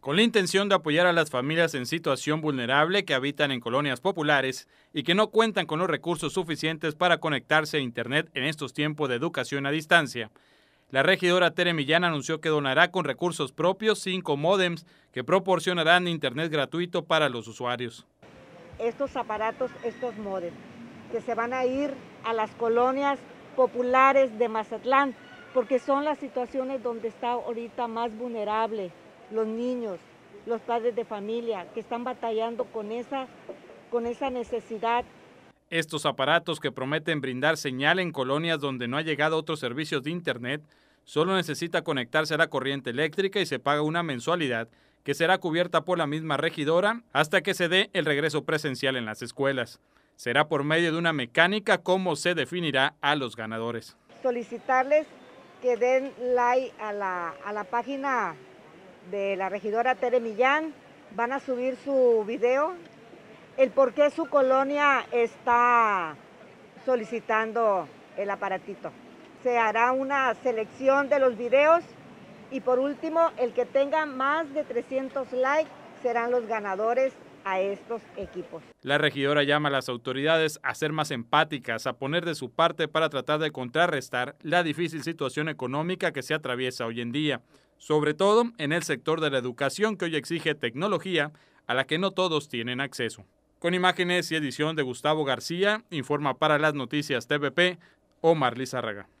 con la intención de apoyar a las familias en situación vulnerable que habitan en colonias populares y que no cuentan con los recursos suficientes para conectarse a Internet en estos tiempos de educación a distancia. La regidora Tere Millán anunció que donará con recursos propios cinco modems que proporcionarán Internet gratuito para los usuarios. Estos aparatos, estos modems, que se van a ir a las colonias populares de Mazatlán, porque son las situaciones donde está ahorita más vulnerable los niños, los padres de familia que están batallando con esa, con esa necesidad. Estos aparatos que prometen brindar señal en colonias donde no ha llegado otros servicios de Internet, solo necesita conectarse a la corriente eléctrica y se paga una mensualidad que será cubierta por la misma regidora hasta que se dé el regreso presencial en las escuelas. Será por medio de una mecánica como se definirá a los ganadores. Solicitarles que den like a la, a la página de la regidora Tere Millán, van a subir su video, el por qué su colonia está solicitando el aparatito. Se hará una selección de los videos y por último, el que tenga más de 300 likes serán los ganadores a estos equipos. La regidora llama a las autoridades a ser más empáticas, a poner de su parte para tratar de contrarrestar la difícil situación económica que se atraviesa hoy en día, sobre todo en el sector de la educación que hoy exige tecnología a la que no todos tienen acceso. Con imágenes y edición de Gustavo García, informa para las noticias TVP Omar Lizárraga.